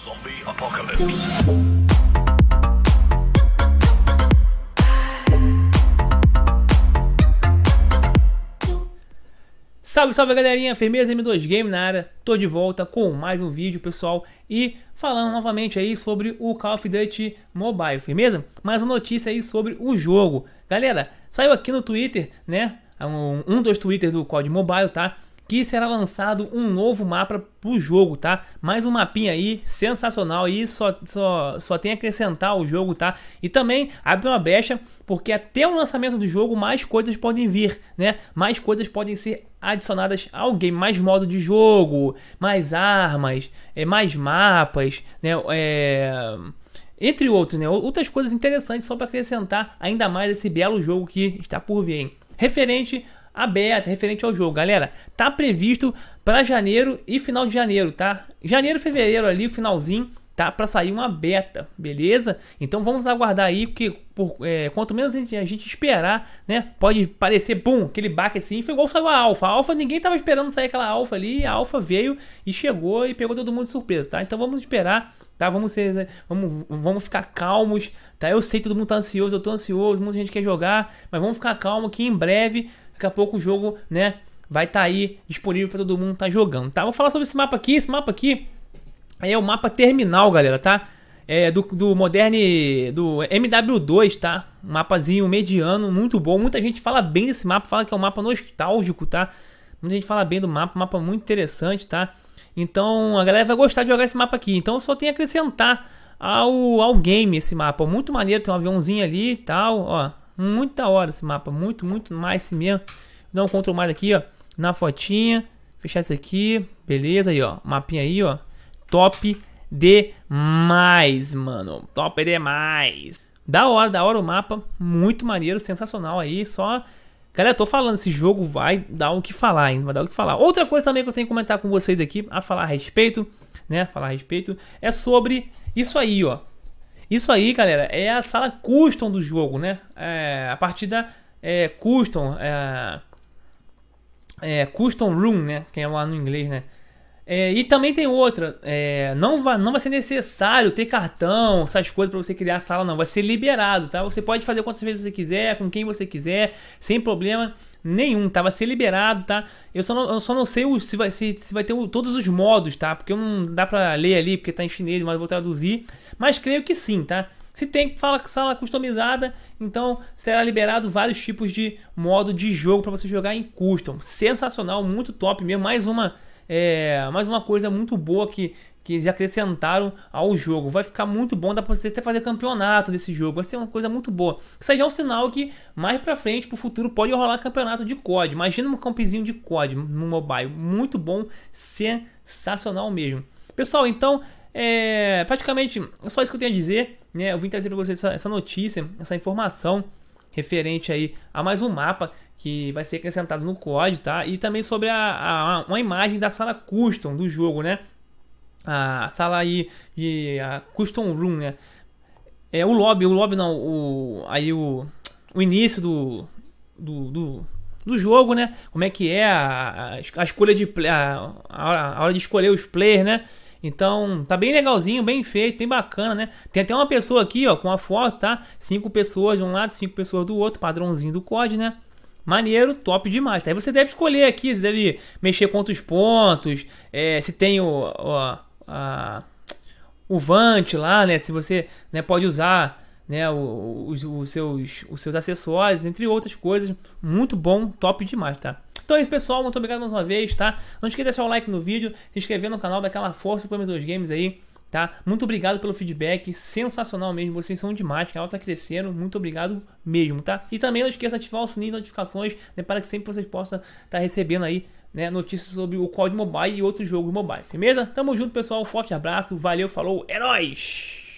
Zombie Apocalypse. Salve, salve galerinha, firmeza M2 Game na área, tô de volta com mais um vídeo pessoal e falando novamente aí sobre o Call of Duty Mobile, firmeza? Mais uma notícia aí sobre o jogo. Galera, saiu aqui no Twitter, né, um, um dos Twitter do COD Mobile, tá? que será lançado um novo mapa pro jogo, tá? Mais um mapinha aí, sensacional, e só, só, só tem a acrescentar o jogo, tá? E também abre uma brecha, porque até o lançamento do jogo, mais coisas podem vir, né? Mais coisas podem ser adicionadas ao game, mais modo de jogo, mais armas, é, mais mapas, né? É entre outros, né? Outras coisas interessantes só para acrescentar ainda mais esse belo jogo que está por vir. Hein? Referente aberta referente ao jogo, galera. Tá previsto para janeiro e final de janeiro, tá? Janeiro, fevereiro ali, finalzinho, tá? Para sair uma beta, beleza? Então vamos aguardar aí, porque por, é, quanto menos a gente, esperar, né? Pode parecer, bum, aquele baque assim. Foi igual saiu a alfa. A alfa, ninguém tava esperando sair aquela alfa ali. A alfa veio e chegou e pegou todo mundo de surpresa, tá? Então vamos esperar tá? Vamos ser, né, vamos, vamos ficar calmos, tá? Eu sei todo mundo tá ansioso, eu tô ansioso, muita gente quer jogar, mas vamos ficar calmo que em breve Daqui a pouco o jogo, né, vai estar tá aí disponível para todo mundo estar tá jogando, tá? Vou falar sobre esse mapa aqui, esse mapa aqui é o mapa terminal, galera, tá? É do, do Moderne, do MW2, tá? Um mapazinho mediano, muito bom. Muita gente fala bem desse mapa, fala que é um mapa nostálgico, tá? Muita gente fala bem do mapa, mapa muito interessante, tá? Então a galera vai gostar de jogar esse mapa aqui. Então só tem a acrescentar ao, ao game esse mapa. Muito maneiro, tem um aviãozinho ali e tal, ó. Muito da hora esse mapa. Muito, muito mais esse mesmo. Dá um Ctrl mais aqui, ó. Na fotinha. Fechar isso aqui. Beleza aí, ó. Mapinha aí, ó. Top demais, mano. Top demais. Da hora, da hora o mapa. Muito maneiro, sensacional aí. Só. Galera, tô falando, esse jogo vai dar o que falar, hein? Vai dar o que falar. Outra coisa também que eu tenho que comentar com vocês aqui, a falar a respeito, né? Falar a respeito, é sobre isso aí, ó. Isso aí, galera, é a sala custom do jogo, né? É, a partida é, custom, é, é, custom room, né? Que é lá no inglês, né? É, e também tem outra, é, não, vai, não vai ser necessário ter cartão, essas coisas para você criar a sala, não. Vai ser liberado, tá? Você pode fazer quantas vezes você quiser, com quem você quiser, sem problema nenhum, tá? Vai ser liberado, tá? Eu só não, eu só não sei o, se, vai, se, se vai ter o, todos os modos, tá? Porque não dá pra ler ali, porque tá em chinês, mas eu vou traduzir. Mas creio que sim, tá? Se tem fala sala customizada, então será liberado vários tipos de modo de jogo para você jogar em custom. Sensacional, muito top mesmo. Mais uma é, mais uma coisa muito boa que, que eles acrescentaram ao jogo. Vai ficar muito bom, dá pra você até fazer campeonato desse jogo. Vai ser uma coisa muito boa. Isso aí já é um sinal que mais pra frente, pro futuro, pode rolar campeonato de COD. Imagina um campzinho de COD no mobile. Muito bom, sensacional mesmo. Pessoal, então, é praticamente é só isso que eu tenho a dizer. Né? Eu vim trazer pra vocês essa, essa notícia, essa informação referente aí a mais um mapa que vai ser acrescentado no COD, tá? E também sobre a, a uma imagem da sala custom do jogo, né? A sala aí de a custom room, né? É o lobby, o lobby não, o aí o, o início do do, do do jogo, né? Como é que é a, a escolha de a, a hora de escolher os players, né? Então, tá bem legalzinho, bem feito, bem bacana, né? Tem até uma pessoa aqui, ó, com a foto, tá? Cinco pessoas de um lado, cinco pessoas do outro, padrãozinho do COD, né? Maneiro, top demais. Aí você deve escolher aqui, você deve mexer quantos pontos, é, se tem o, o, a, o Vant lá, né? Se você né, pode usar né, os, os, seus, os seus acessórios, entre outras coisas. Muito bom, top demais, tá? Então é isso, pessoal. Muito obrigado mais uma vez, tá? Não esqueça de deixar o like no vídeo, se inscrever no canal, daquela força pro M2 Games aí. Tá? Muito obrigado pelo feedback, sensacional mesmo, vocês são demais, o canal tá crescendo, muito obrigado mesmo, tá? E também não esqueça de ativar o sininho de notificações, né, para que sempre vocês possam estar tá recebendo aí né, notícias sobre o código Mobile e outros jogos mobile, firmeza? Tamo junto, pessoal, forte abraço, valeu, falou, é